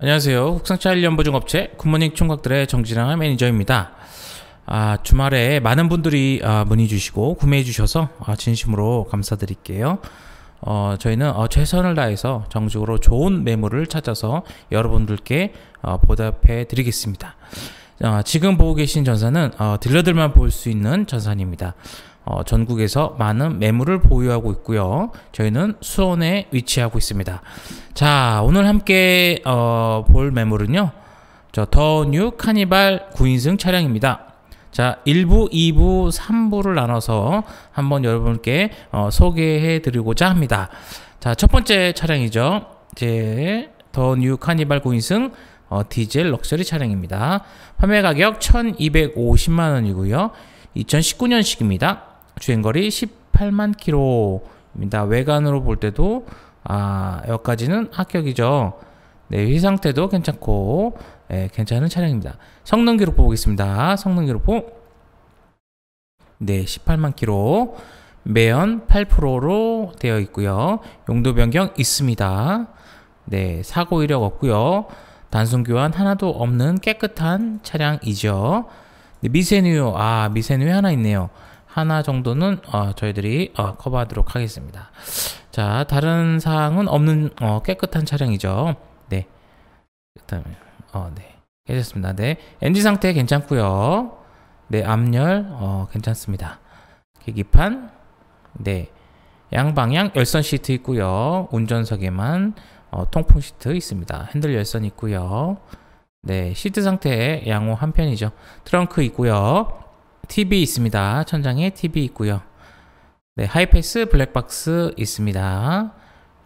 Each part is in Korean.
안녕하세요. 국산차일 연보증업체 굿모닝 총각들의 정진아 매니저입니다. 아, 주말에 많은 분들이 아, 문의 주시고 구매해 주셔서 아, 진심으로 감사드릴게요. 어, 저희는 어, 최선을 다해서 정식으로 좋은 매물을 찾아서 여러분들께 어, 보답해 드리겠습니다. 어, 지금 보고 계신 전사는 어, 딜러들만 볼 수 있는 전산입니다. 어, 전국에서 많은 매물을 보유하고 있고요. 저희는 수원에 위치하고 있습니다. 자, 오늘 함께 어, 볼 매물은요. 저 더 뉴 카니발 9인승 차량입니다. 자, 1부, 2부, 3부를 나눠서 한번 여러분께 어, 소개해 드리고자 합니다. 자, 첫 번째 차량이죠. 이제 더 뉴 카니발 9인승 어, 디젤 럭셔리 차량입니다. 판매 가격 1,250만 원이고요. 2019년식입니다. 주행거리 18만 킬로입니다. 외관으로 볼 때도 아 여기까지는 합격이죠. 네, 휘 상태도 괜찮고 네, 괜찮은 차량입니다. 성능 기록 보겠습니다. 성능 기록보 네, 18만 킬로 매연 8%로 되어 있고요. 용도 변경 있습니다. 네, 사고 이력 없고요. 단순 교환 하나도 없는 깨끗한 차량이죠. 네, 미세뉴유아미세뉴유 하나 있네요. 하나 정도는 어, 저희들이 어, 커버하도록 하겠습니다. 자, 다른 사항은 없는 어, 깨끗한 차량이죠. 네. 그다음에 어, 네. 깨졌습니다. 네. 엔진 상태 괜찮고요. 네, 암열 어, 괜찮습니다. 계기판 네. 양방향 열선 시트 있고요. 운전석에만 어, 통풍 시트 있습니다. 핸들 열선 있고요. 네, 시트 상태 양호 한 편이죠. 트렁크 있고요. TV 있습니다. 천장에 TV 있고요. 네, 하이패스 블랙박스 있습니다.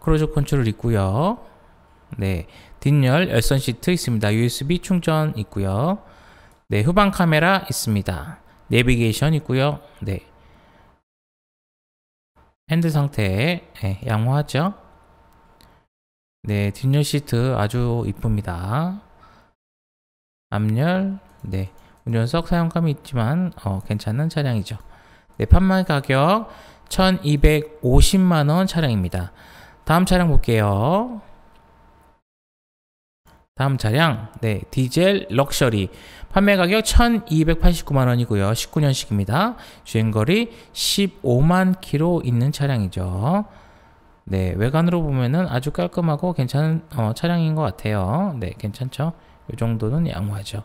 크루즈 컨트롤 있고요. 네, 뒷열 열선 시트 있습니다. USB 충전 있고요. 네, 후방 카메라 있습니다. 내비게이션 있고요. 네. 핸드 상태 네, 양호하죠? 네, 뒷열 시트 아주 이쁩니다. 앞열 네. 운전석 사용감이 있지만 어, 괜찮은 차량이죠. 네, 판매 가격 1250만원 차량입니다. 다음 차량 볼게요. 다음 차량 네 디젤 럭셔리 판매 가격 1289만 원이고요 19년식입니다 주행거리 15만 키로 있는 차량이죠 네 외관으로 보면은 아주 깔끔하고 괜찮은 어, 차량인 것 같아요 네 괜찮죠 이 정도는 양호하죠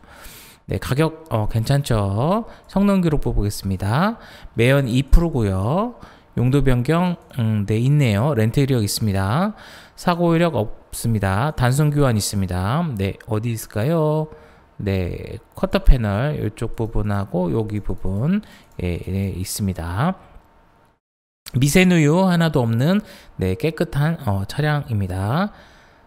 네, 가격 어, 괜찮죠? 성능 기록 보겠습니다. 매연 2%고요. 용도 변경 음, 네 있네요. 렌트 이력 있습니다. 사고 이력 없습니다. 단순 교환 있습니다. 네, 어디 있을까요? 네, 커터 패널 이쪽 부분하고 여기 부분 예, 예, 있습니다. 미세누유 하나도 없는 네, 깨끗한 어, 차량입니다.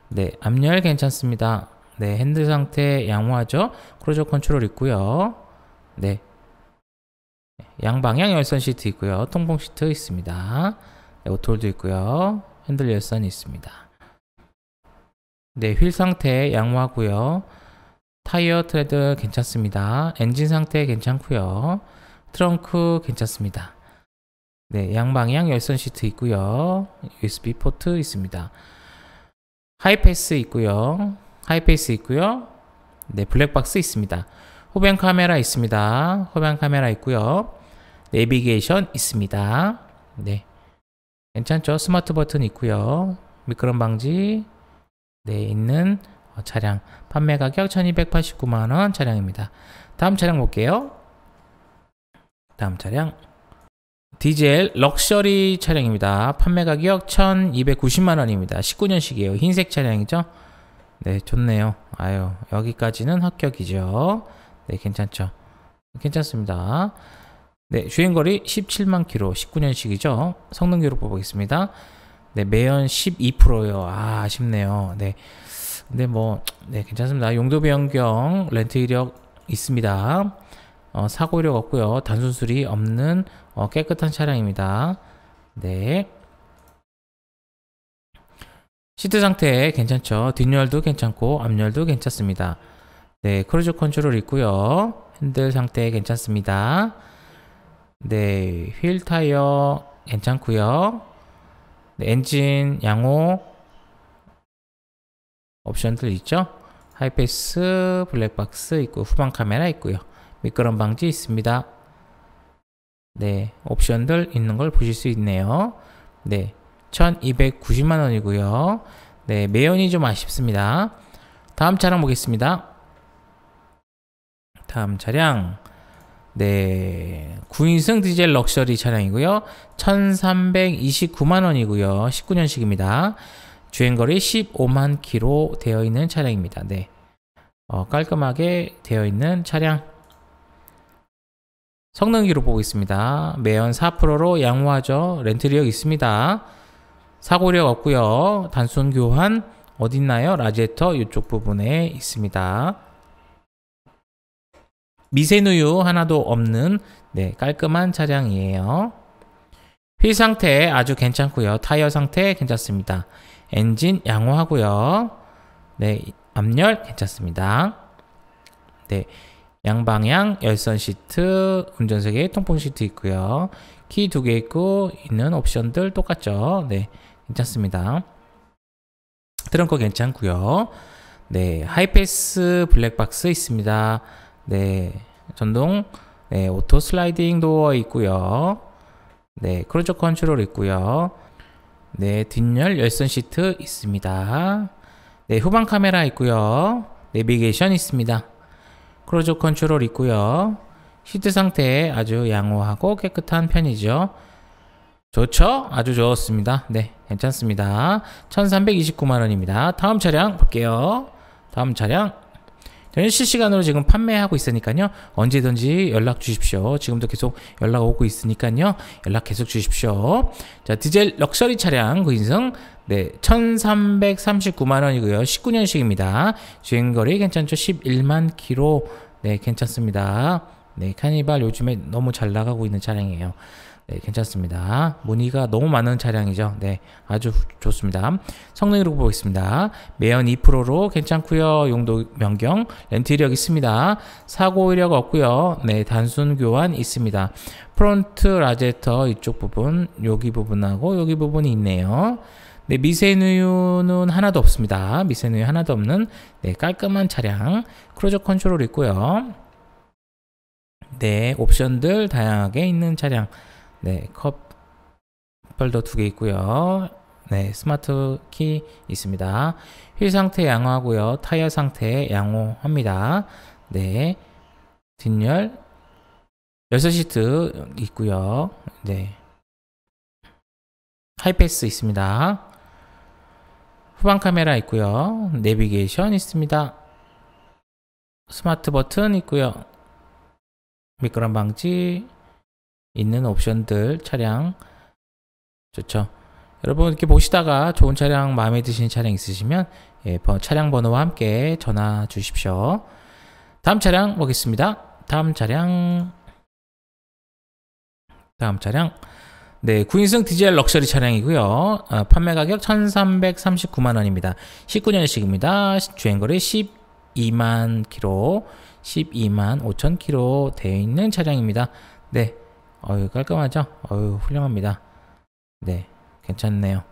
네, 압열 괜찮습니다. 네, 핸들 상태 양호하죠? 크루저 컨트롤 있고요. 네. 양방향 열선 시트 있고요. 통풍 시트 있습니다. 네, 오토홀도 있고요. 핸들 열선이 있습니다. 네, 휠 상태 양호하고요. 타이어 트레드 괜찮습니다. 엔진 상태 괜찮고요. 트렁크 괜찮습니다. 네, 양방향 열선 시트 있고요. USB 포트 있습니다. 하이패스 있고요. 하이페이스 있고요. 네, 블랙박스 있습니다. 후방 카메라 있습니다. 후방 카메라 있고요. 내비게이션 있습니다. 네. 괜찮죠? 스마트 버튼 있고요. 미끄럼 방지 네, 있는 어, 차량 판매 가격 1289만 원 차량입니다. 다음 차량 볼게요. 다음 차량 디젤 럭셔리 차량입니다. 판매 가격 1290만 원입니다. 19년식이에요. 흰색 차량이죠. 네, 좋네요. 아유, 여기까지는 합격이죠. 네, 괜찮죠. 괜찮습니다. 네, 주행거리 17만 키로 19년식이죠. 성능 기록 뽑보겠습니다 네, 매연 12%요. 아, 아쉽네요. 네. 근데 뭐, 네, 괜찮습니다. 용도 변경, 렌트 이력 있습니다. 어, 사고 이력 없고요. 단순 수리 없는 어, 깨끗한 차량입니다. 네. 시트 상태 괜찮죠 뒷열도 괜찮고 앞열도 괜찮습니다 네 크루즈 컨트롤 있고요 핸들 상태 괜찮습니다 네휠 타이어 괜찮고요 네, 엔진 양호 옵션들 있죠 하이패스 블랙박스 있고 후방 카메라 있고요 미끄럼 방지 있습니다 네 옵션들 있는 걸 보실 수 있네요 네 1,290만 원이고요. 네, 매연이 좀 아쉽습니다. 다음 차량 보겠습니다. 다음 차량 네, 9인승 디젤 럭셔리 차량이고요. 1,329만 원이고요. 19년식입니다. 주행거리 15만 키로 되어 있는 차량입니다. 네, 어, 깔끔하게 되어 있는 차량. 성능 기록 보고 있습니다. 매연 4%로 양호하죠. 렌트리역 있습니다. 사고력 없고요. 단순 교환 어딨나요? 라지에터 이쪽 부분에 있습니다. 미세누유 하나도 없는 네, 깔끔한 차량이에요. 휠 상태 아주 괜찮고요. 타이어 상태 괜찮습니다. 엔진 양호하고요. 네, 압열 괜찮습니다. 네, 양방향 열선 시트, 운전석에 통풍 시트 있고요. 키두개 있고 있는 옵션들 똑같죠. 네, 괜찮습니다. 트렁크 괜찮고요. 네, 하이패스 블랙박스 있습니다. 네, 전동 네, 오토 슬라이딩 도어 있고요. 네, 크루즈 컨트롤 있고요. 네, 뒷열 열선 시트 있습니다. 네, 후방 카메라 있고요. 내비게이션 있습니다. 크루즈 컨트롤 있고요. 히트 상태에 아주 양호하고 깨끗한 편이죠. 좋죠? 아주 좋습니다. 네, 괜찮습니다. 1329만원입니다. 다음 차량 볼게요. 다음 차량. 저는 실시간으로 지금 판매하고 있으니까요. 언제든지 연락 주십시오. 지금도 계속 연락 오고 있으니까요. 연락 계속 주십시오. 자, 디젤 럭셔리 차량 구인성 그 네, 1339만원이고요. 19년식입니다. 주행거리 괜찮죠? 11만 키로. 네, 괜찮습니다. 네, 카니발 요즘에 너무 잘 나가고 있는 차량이에요. 네, 괜찮습니다. 문의가 너무 많은 차량이죠. 네, 아주 좋습니다. 성능으로 보겠습니다. 매연 2%로 괜찮고요. 용도 변경, 렌트 이력 있습니다. 사고 이력 없고요. 네, 단순 교환 있습니다. 프론트 라제터 이쪽 부분, 여기 부분하고 여기 부분이 있네요. 네, 미세누유는 하나도 없습니다. 미세누유 하나도 없는 네, 깔끔한 차량. 크루즈 컨트롤 있고요. 네, 옵션들 다양하게 있는 차량. 네, 컵 펄더 두 개 있고요. 네, 스마트 키 있습니다. 휠 상태 양호하고요. 타이어 상태 양호합니다. 네, 뒷열 6시트 있고요. 네, 하이패스 있습니다. 후방 카메라 있고요. 내비게이션 있습니다. 스마트 버튼 있고요. 미끄럼 방지 있는 옵션들 차량 좋죠. 여러분 이렇게 보시다가 좋은 차량 마음에 드시는 차량 있으시면 예, 차량 번호와 함께 전화 주십시오. 다음 차량 보겠습니다. 다음 차량 다음 차량 네, 9인승 디젤 럭셔리 차량이고요. 아, 판매 가격 1,339만 원입니다. 19년식입니다. 주행 거리 10 12만 키로, 12만 5천 키로 되어 있는 차량입니다. 네, 어유 깔끔하죠? 어유 훌륭합니다. 네, 괜찮네요.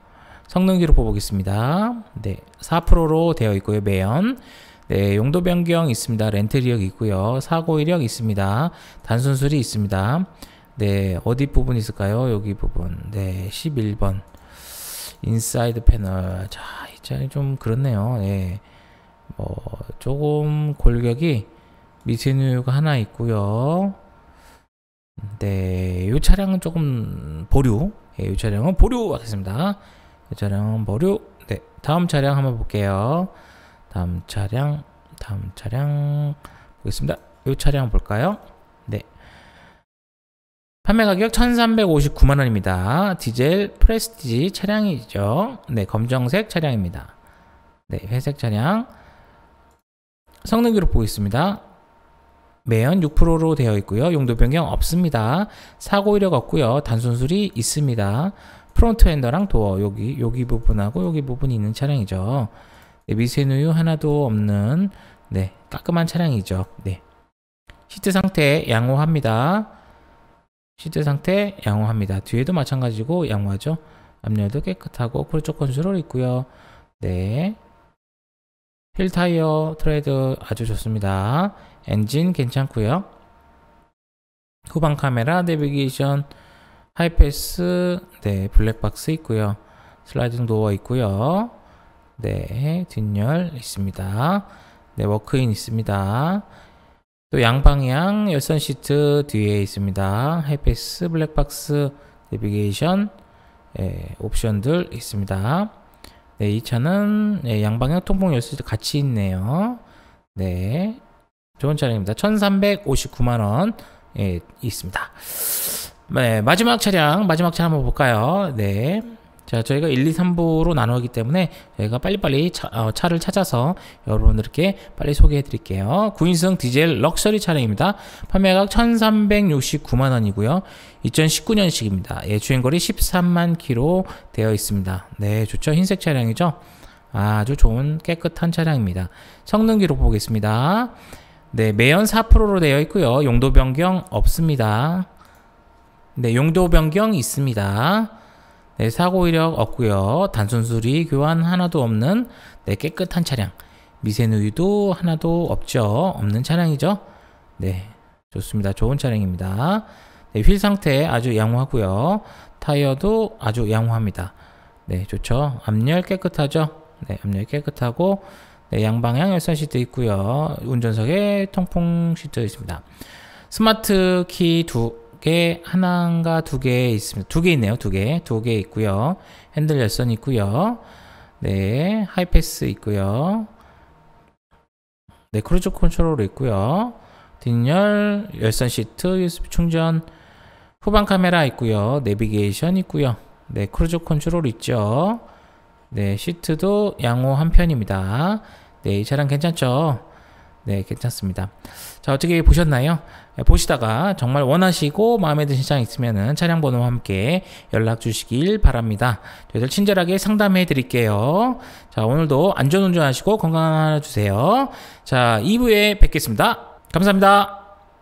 성능 기록 보겠습니다. 네, 4%로 되어 있고요, 매연. 네, 용도 변경 있습니다. 렌트 이력 있고요. 사고 이력 있습니다. 단순 수리 있습니다. 네, 어디 부분 있을까요? 여기 부분. 네, 11번. 인사이드 패널. 자, 이 차는 좀 그렇네요. 네. 어, 조금 골격이 미세뉴유가 하나 있고요. 네, 이 차량은 조금 보류. 예, 이 차량은 보류 하겠습니다. 이 차량은 보류. 네, 다음 차량 한번 볼게요. 다음 차량, 다음 차량 보겠습니다. 이 차량 볼까요? 네. 판매 가격 1359만 원입니다. 디젤 프레스티지 차량이죠. 네, 검정색 차량입니다. 네, 회색 차량. 성능 기록 보겠습니다. 매연 6%로 되어 있고요. 용도 변경 없습니다. 사고 이력 없고요. 단순 수리 있습니다. 프론트 엔더랑 도어 여기 여기 부분하고 여기 부분이 있는 차량이죠. 네, 미세누유 하나도 없는 네, 깔끔한 차량이죠. 네. 시트 상태 양호합니다. 시트 상태 양호합니다. 뒤에도 마찬가지고 양호하죠. 앞열도 깨끗하고 크루즈 컨트롤 있고요. 네. 휠 타이어 트레드 아주 좋습니다. 엔진 괜찮고요. 후방 카메라, 내비게이션, 하이패스, 네 블랙박스 있고요. 슬라이딩 도어 있고요. 네 뒷열 있습니다. 네 워크인 있습니다. 또 양방향 열선 시트 뒤에 있습니다. 하이패스, 블랙박스, 내비게이션, 네, 옵션들 있습니다. 네, 이 차는 네, 양방향 통풍 열쇠도 같이 있네요. 네, 좋은 차량입니다. 1359만 원 예, 있습니다. 네, 마지막 차량, 마지막 차량 한번 볼까요? 네. 자, 저희가 1, 2, 3부로 나누기 때문에 저희가 빨리빨리 차, 어, 를 찾아서 여러분들께 빨리 소개해 드릴게요. 9인승 디젤 럭셔리 차량입니다. 판매가 1,369만 원이고요. 2019년식입니다. 예, 주행거리 13만 키로 되어 있습니다. 네, 좋죠. 흰색 차량이죠. 아주 좋은 깨끗한 차량입니다. 성능 기록 보겠습니다. 네, 매연 4%로 되어 있고요. 용도 변경 없습니다. 네, 용도 변경 있습니다. 네, 사고 이력 없고요. 단순 수리 교환 하나도 없는 네, 깨끗한 차량. 미세누이도 하나도 없죠. 없는 차량이죠. 네, 좋습니다. 좋은 차량입니다. 네, 휠 상태 아주 양호하고요. 타이어도 아주 양호합니다. 네, 좋죠. 앞열 깨끗하죠. 네, 앞열 깨끗하고 네, 양방향 열선 시트 있고요. 운전석에 통풍 시트 있습니다. 스마트 키두 게 하나인가 두 개 있습니다. 두 개 있네요. 두 개. 두 개 있고요. 핸들 열선 있고요. 네, 하이패스 있고요. 네, 크루즈 컨트롤 있고요. 뒷열, 열선 시트, USB 충전, 후방 카메라 있고요. 내비게이션 있고요. 네, 크루즈 컨트롤 있죠. 네, 시트도 양호 한 편입니다. 네, 이 차량 괜찮죠? 네, 괜찮습니다. 자, 어떻게 보셨나요? 예, 보시다가 정말 원하시고 마음에 드신 차량 있으면은 차량 번호와 함께 연락 주시길 바랍니다. 저희들 친절하게 상담해 드릴게요. 자, 오늘도 안전 운전하시고 건강하나 주세요. 자, 2부에 뵙겠습니다. 감사합니다.